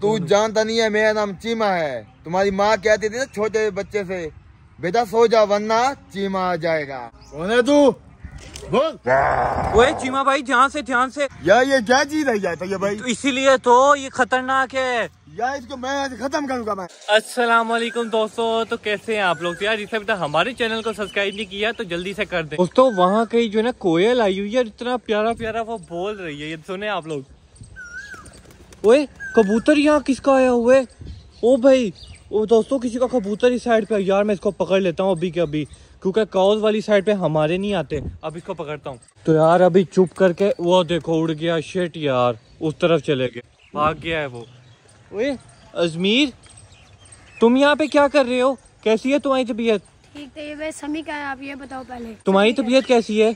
तू जानता नहीं है मेरा नाम चीमा है तुम्हारी माँ कहती थी ना छोटे बच्चे से बेटा सो जा वरना चीमा आ जाएगा कौन है तू वो चीमा भाई ध्यान से ध्यान से यार ये क्या चीज है यार तो ये भाई तो इसीलिए तो ये खतरनाक है यार इसको मैं खत्म करूंगा मैं अस्सलाम वालेकुम दोस्तों तो कैसे हैं आप लोग तो यार इसे अभी हमारे चैनल को सब्सक्राइब नहीं किया तो जल्दी से कर दे दोस्तों वहाँ कहीं जो है ना कोयल आई हुई है इतना प्यारा प्यारा वो बोल रही है ये सुने आप लोग ओए कबूतर यहाँ किसका आया हुआ है ओ भाई ओ दोस्तों किसी का कबूतर ही साइड पे यार मैं इसको पकड़ लेता हूँ अभी के अभी क्योंकि काउज वाली साइड पे हमारे नहीं आते अब इसको पकड़ता हूँ तो यार अभी चुप करके वो देखो उड़ गया शेट यार उस तरफ चले गए भाग गया है वो ओए अजमीर तुम यहाँ पे क्या कर रहे हो कैसी है तुम्हारी तबीयत ठीक है तो समी का है आप ये बताओ पहले तुम्हारी तबीयत कैसी है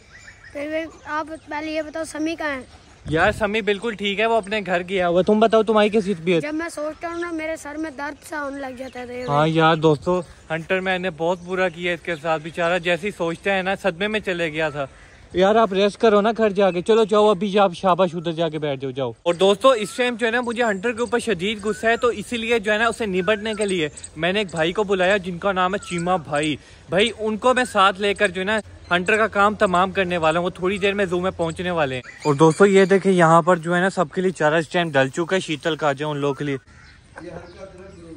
तो आप पहले ये बताओ समी का है यार समी बिल्कुल ठीक है वो अपने घर गया हुआ तुम बताओ तुम्हारी कैसी जब मैं सोचता हूँ ना मेरे सर में दर्द सा होने लग जाता है तो हाँ यार दोस्तों हंटर मैन ने बहुत बुरा किया इसके साथ बेचारा जैसे ही सोचते है ना सदमे में चले गया था यार आप रेस्ट करो ना घर जाके चलो जाओ अभी आप शाबाश उधर जाके बैठ जाओ जाओ और दोस्तों इस टाइम जो है ना मुझे हंटर के ऊपर शदीद गुस्सा है तो इसीलिए जो है ना उसे निबटने के लिए मैंने एक भाई को बुलाया जिनका नाम है चीमा भाई भाई उनको मैं साथ लेकर जो है ना हंटर का काम तमाम करने वाला हूँ वो थोड़ी देर में जू में पहुँचने वाले हैं और दोस्तों ये देखे यहाँ पर जो है ना सबके लिए चारा इस टाइम डल चुका है शीतल का जो उन लोगों के लिए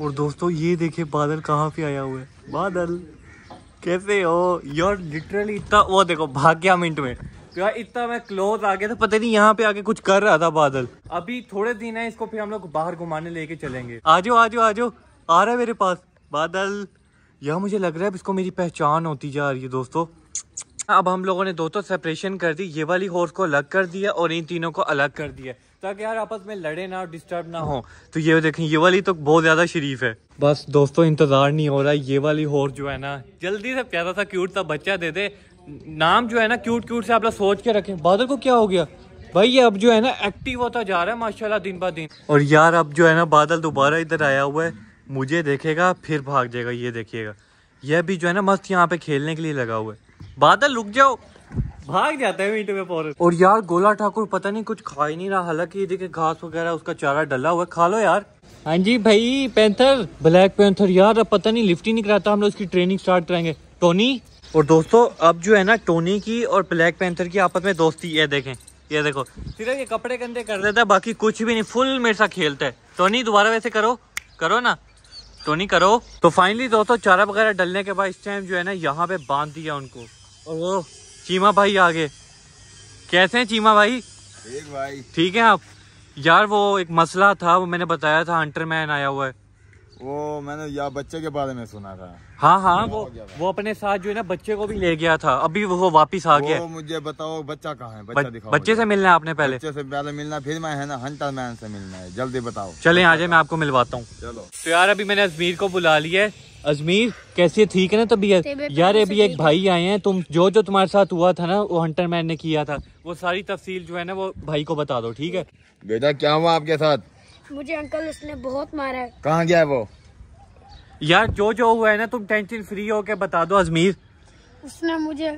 और दोस्तों ये देखे बादल कहाँ पे आया हुआ है बादल कैसे हो यार लिटरली इतना वो देखो भाग गया मिनट में यार इतना मैं क्लोज आ गया था पता नहीं यहाँ पे आके कुछ कर रहा था बादल अभी थोड़े दिन है इसको फिर हम लोग बाहर घुमाने लेके चलेंगे आ जाओ आ जाओ आ जाओ आ रहा है मेरे पास बादल यह मुझे लग रहा है इसको मेरी पहचान होती जा रही है दोस्तों अब हम लोगों ने दो तो सेपरेशन कर दी ये वाली हॉर्स को अलग कर दिया और इन तीनों को अलग कर दिया ताकि यार आपस में लड़े ना और डिस्टर्ब ना हो तो ये देखें ये वाली तो बहुत ज़्यादा शरीफ है बस दोस्तों इंतज़ार नहीं हो रहा ये वाली हॉर्स जो है ना जल्दी से प्यारा सा क्यूट सा बच्चा दे दे नाम जो है ना क्यूट क्यूट से आप लोग सोच के रखे बादल को क्या हो गया भाई ये अब जो है ना एक्टिव होता जा रहा है माशाल्लाह दिन ब दिन और यार अब जो है ना बादल दोबारा इधर आया हुआ है मुझे देखेगा फिर भाग जाएगा ये देखिएगा यह भी जो है ना मस्त यहाँ पे खेलने के लिए लगा हुआ है बादल रुक जाओ भाग जाता है मीटर में फॉरेस्ट और यार गोला ठाकुर पता नहीं कुछ खा ही नहीं रहा हालांकि ये देखे घास वगैरह उसका चारा डला हुआ खा लो यार हाँ जी भाई पैंथर ब्लैक पैंथर यार अब पता नहीं लिफ्ट ही नहीं कराता हम लोग उसकी ट्रेनिंग स्टार्ट करेंगे टोनी और दोस्तों अब जो है ना टोनी की और ब्लैक पैंथर की आपस में दोस्ती ये देखें ये देखो सिर्फ ये कपड़े गंदे कर देता है बाकी कुछ भी नहीं फुल मेरे साथ खेलता है टोनी दोबारा वैसे करो करो ना टोनी करो तो फाइनली दोस्तों चारा वगैरह डलने के बाद इस टाइम जो है ना यहाँ पे बांध दिया उनको और वो चीमा भाई आगे कैसे हैं चीमा भाई ठीक भाई ठीक हैं आप यार वो एक मसला था वो मैंने बताया था हंटर मैन आया हुआ है वो मैंने यार बच्चे के बारे में सुना था हाँ हाँ वो वो अपने साथ जो है ना बच्चे को भी ले गया था अभी वो वापस आ गया मुझे बताओ बच्चा कहाँ है बच्चा दिखाओ बच्चे से मिलना है आपने पहले बच्चे से पहले मिलना फिर मैं है ना हंटर मैन से मिलना है जल्दी बताओ चले आज मैं आपको मिलवाता हूँ चलो तो यार अभी मैंने अजमीर को बुला लिया अजमीर कैसे ठीक है ना तबीयत तो यार अभी एक भाई आए हैं तुम जो जो तुम्हारे साथ हुआ था ना वो हंटर मैन ने किया था वो सारी तफसील जो है ना वो भाई को बता दो ठीक है बेटा क्या हुआ आपके साथ मुझे अंकल उसने बहुत मारा है कहाँ गया है वो यार जो जो हुआ है ना तुम टेंशन फ्री होके बता दो अजमीर उसने मुझे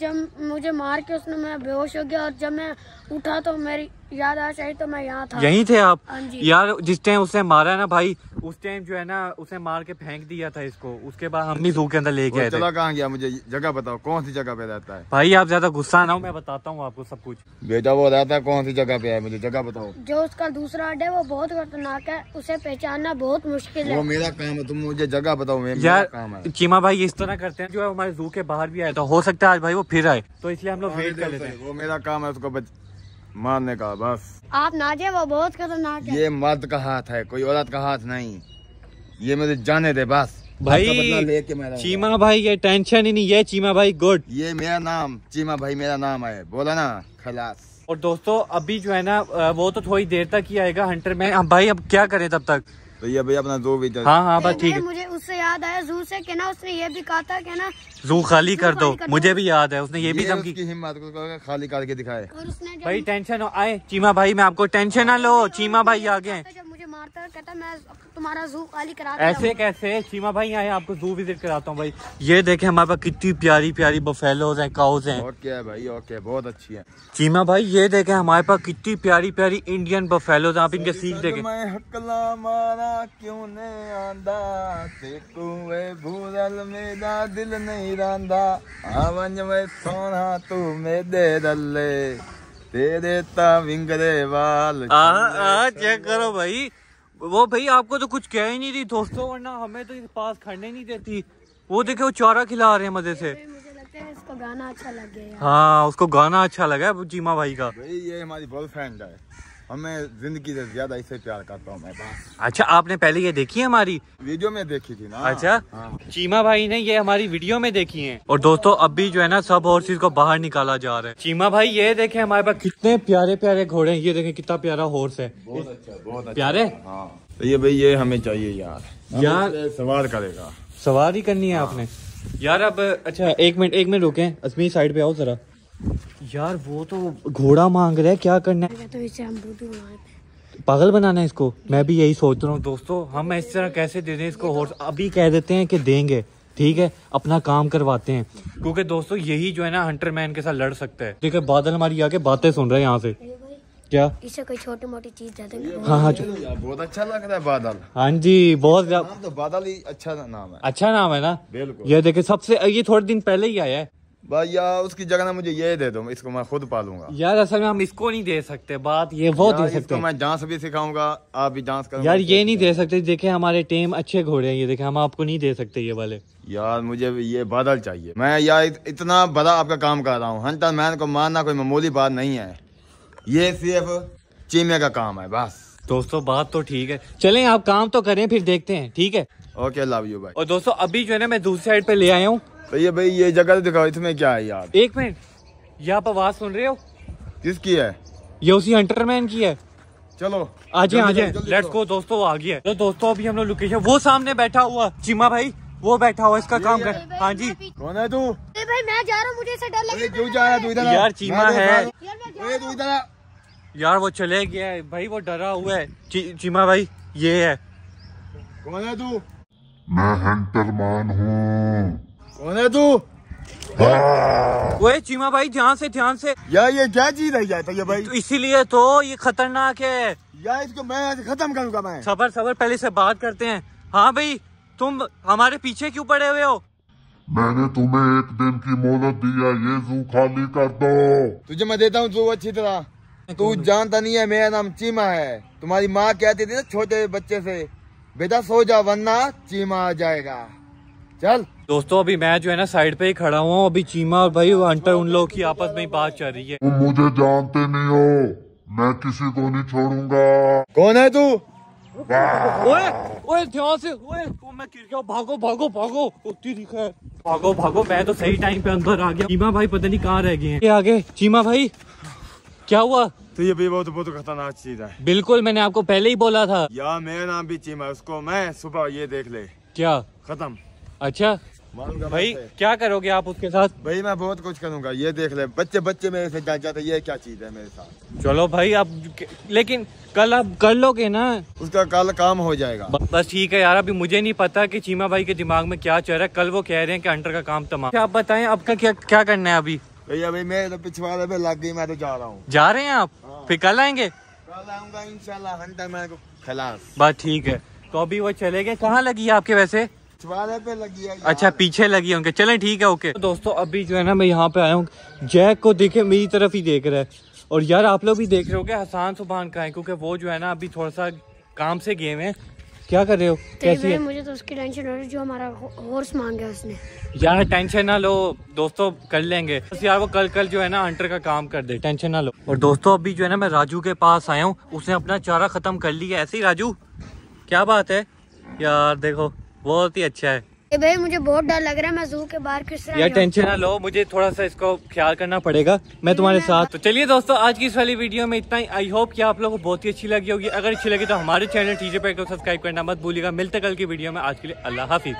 जब मुझे मार के उसने मैं बेहोश हो गया और जब मैं उठा तो मेरी याद आ शायद तो मैं यहाँ था यहीं थे आप हाँ यार जिस टाइम उसने मारा है ना भाई उस टाइम जो है ना उसने मार के फेंक दिया था इसको उसके बाद हम भी जू के अंदर लेके आए चला गया मुझे जगह बताओ कौन सी जगह पे रहता है भाई आप ज्यादा गुस्सा ना हो मैं बताता हूँ आपको सब कुछ बेटा वो रहता है कौन सी जगह पे है मुझे जगह बताओ जो उसका दूसरा अड्डे है वो बहुत खतरनाक है उसे पहचानना बहुत मुश्किल है वो मेरा काम है तुम मुझे जगह बताओ यार काम है चीमा भाई इस तरह करते हैं जो है हमारे जू के बाहर भी आए तो हो सकता है आज भाई वो फिर आए तो इसलिए हम लोग वेट कर लेते हैं वो मेरा काम है उसको मारने का बस आप नाचे वो बहुत खतरनाक है ये मर्द का हाथ है कोई औरत का हाथ नहीं ये मुझे जाने दे बस भाई चीमा भाई ये टेंशन ही नहीं ये चीमा भाई गुड ये मेरा नाम चीमा भाई मेरा नाम है बोला ना खलास और दोस्तों अभी जो है ना वो तो थोड़ी देर तक ही आएगा हंटर में भाई अब क्या करें तब तक ये भैया अपना दो वीडियो हाँ हाँ बस ठीक है मुझे उससे याद आया जू से कहना उसने ये भी कहा था ना जू खाली कर दो मुझे भी याद है उसने ये, भी धमकी हिम्मत को खाली करके दिखाए भाई टेंशन आए चीमा भाई मैं आपको टेंशन ना लो चीमा भाई आगे मारता कहता मैं तुम्हारा जू खाली करा ऐसे कैसे चीमा भाई आए आपको जू विजिट कराता हूँ भाई ये देखे हमारे पास कितनी प्यारी प्यारी बफेलोज हैं काउज हैं और क्या है भाई और क्या बहुत अच्छी है चीमा भाई ये देखे हमारे पास कितनी प्यारी प्यारी इंडियन बफेलोज आप इनके सीख देखे मैं हकला क्यों ने मेरा दिल नहीं रांदा सोना तू मेरे रल्ले तेरे ता विंगरे वाल आ आ चेक करो भाई वो भाई आपको तो कुछ कह ही नहीं थी दोस्तों वरना हमें तो पास खड़ने नहीं देती वो देखे वो चारा खिला रहे हैं मजे से उसको गाना अच्छा लग गया हाँ उसको गाना अच्छा लगा है जीमा भाई का भाई ये हमारी बॉयफ्रेंड है और मैं जिंदगी से ज्यादा इसे प्यार करता हूँ मैं अच्छा आपने पहले ये देखी है हमारी वीडियो में देखी थी ना अच्छा हाँ। चीमा भाई ने ये हमारी वीडियो में देखी है और दोस्तों अभी जो है ना सब हॉर्सेज को बाहर निकाला जा रहा है चीमा भाई ये देखे हमारे पास कितने प्यारे प्यारे घोड़े ये देखे कितना प्यारा हॉर्स है बहुत अच्छा बहुत अच्छा। प्यारे हाँ। तो ये भाई ये हमें चाहिए यार यार सवार करेगा सवार ही करनी है हाँ। आपने यार अब अच्छा एक मिनट एक मिनट रुके असमी साइड पे आओ जरा यार वो तो घोड़ा मांग रहा है क्या करना है तो इसे हम पागल बनाना है इसको मैं भी यही सोच रहा हूँ दोस्तों हम इस तरह कैसे दे दें इसको हॉर्स तो अभी कह देते हैं कि देंगे ठीक है अपना काम करवाते हैं क्योंकि दोस्तों यही जो है ना हंटर मैन के साथ लड़ सकते हैं ठीक है बादल हमारी आके बातें सुन रहे हैं यहाँ से क्या इसे कोई छोटी मोटी चीज हाँ हाँ बहुत अच्छा लग रहा है बादल हाँ जी बहुत तो बादल ही अच्छा नाम है अच्छा नाम है ना बिल्कुल ये देखे सबसे ये थोड़े दिन पहले ही आया है यार उसकी जगह ना मुझे ये दे दो इसको मैं खुद पालूंगा यार असल में हम इसको नहीं दे सकते बात ये वो दे सकते मैं डांस भी सिखाऊंगा आप भी डांस कर यार ये नहीं दे सकते देखे हमारे टेम अच्छे घोड़े हैं ये देखे हम आपको नहीं दे सकते ये वाले यार मुझे ये बादल चाहिए मैं यार इतना बड़ा आपका काम कर रहा हूँ हंटर मैन को मारना कोई मामूली बात नहीं है ये सिर्फ चीमे का काम है बस दोस्तों बात तो ठीक है चलें आप काम तो करें फिर देखते हैं ठीक है ओके लव यू भाई और दोस्तों अभी जो है ना मैं दूसरी साइड पे ले आया हूँ भैया भाई ये जगह तो दिखाओ इसमें क्या है यार एक मिनट यहाँ पर आवाज सुन रहे हो किसकी है ये उसी हंटरमैन की है चलो आ जाए आ जाए लेट्स गो दोस्तों वो आ गया तो दोस्तों अभी हम लोग लोकेशन वो सामने बैठा हुआ चीमा भाई वो बैठा हुआ इसका काम कर हाँ जी कौन है तू भाई मैं जा रहा हूँ मुझे डर लग क्यों जा रहा है यार चीमा है यार वो चले गया भाई वो डरा हुआ है चीमा भाई ये है कौन है तू मैं हंटर मान हूँ कौन है तू हाँ। ओए चीमा भाई ध्यान से ध्यान से यार ये क्या चीज है जाता तो ये भाई तो इसीलिए तो ये खतरनाक है यार इसको मैं खत्म करूंगा मैं सबर सबर पहले से बात करते हैं हाँ भाई तुम हमारे पीछे क्यों पड़े हुए हो मैंने तुम्हें एक दिन की मोहलत दी है ये जू खाली कर दो तुझे मैं देता हूँ जू अच्छी तरह तू जानता नहीं है मेरा नाम चीमा है तुम्हारी माँ कहती थी ना छोटे बच्चे से बेटा सो जा वरना चीमा आ जाएगा चल दोस्तों अभी मैं जो है ना साइड पे ही खड़ा हुआ अभी चीमा और भाई अंटर उन लोगों की आपस में बात चल रही है तुम मुझे जानते नहीं हो मैं किसी को नहीं छोड़ूंगा कौन है तू ओए ओए ध्यान से ओए तो मैं गिर गया भागो भागो भागो उतनी दिखा है भागो भागो मैं तो सही टाइम पे अंदर आ गया चीमा भाई पता नहीं कहाँ रह गए आगे चीमा भाई क्या हुआ तो ये भी बहुत बहुत खतरनाक चीज है बिल्कुल मैंने आपको पहले ही बोला था यार मेरा नाम भी चीमा उसको मैं सुबह ये देख ले क्या खत्म अच्छा भाई क्या करोगे आप उसके साथ भाई मैं बहुत कुछ करूंगा ये देख ले बच्चे बच्चे मेरे से जान जाते ये क्या चीज है मेरे साथ चलो भाई आप लेकिन कल आप कर लोगे ना उसका कल काम हो जाएगा बस ठीक है यार अभी मुझे नहीं पता कि चीमा भाई के दिमाग में क्या चल रहा है कल वो कह रहे हैं कि अंटर का काम तमाम अच्छा, आप बताएं आपका क्या क्या करना है अभी भैया तो भाई मैं तो पिछवाड़े पे लग गई मैं तो जा रहा हूँ जा रहे हैं आप हाँ। फिर कल आएंगे कल आऊंगा इंशाल्लाह घंटा मैं तो खिलास बात ठीक है तो अभी वो चले गए कहाँ लगी है आपके वैसे पे लगी है अच्छा पीछे लगी होंगे उनके चले ठीक है ओके तो दोस्तों अभी जो है ना मैं यहाँ पे आया हूँ जैक को देखे मेरी तरफ ही देख रहा है और यार आप लोग भी देख रहे हो हसान सुबह का है क्योंकि वो जो है ना अभी थोड़ा सा काम से गए हुए हैं क्या कर रहे हो तो कैसी है मुझे तो उसकी टेंशन हो रही जो हमारा हॉर्स मांगा उसने यार टेंशन ना लो दोस्तों कर लेंगे तो यार वो कल कल जो है ना हंटर का काम कर दे टेंशन ना लो और दोस्तों अभी जो है ना मैं राजू के पास आया हूँ उसने अपना चारा खत्म कर लिया ऐसे ही राजू क्या बात है यार देखो बहुत ही अच्छा है ए भाई मुझे बहुत डर लग रहा है मैं जू के बाहर किस तरह यार टेंशन ना लो मुझे थोड़ा सा इसको ख्याल करना पड़ेगा मैं तुम्हारे साथ तो चलिए दोस्तों आज की इस वाली वीडियो में इतना ही आई होप कि आप लोगों को बहुत ही अच्छी लगी होगी अगर अच्छी लगी तो हमारे चैनल टीजे पे को सब्सक्राइब करना मत भूलिएगा मिलते कल की वीडियो में आज के लिए अल्लाह हाफिज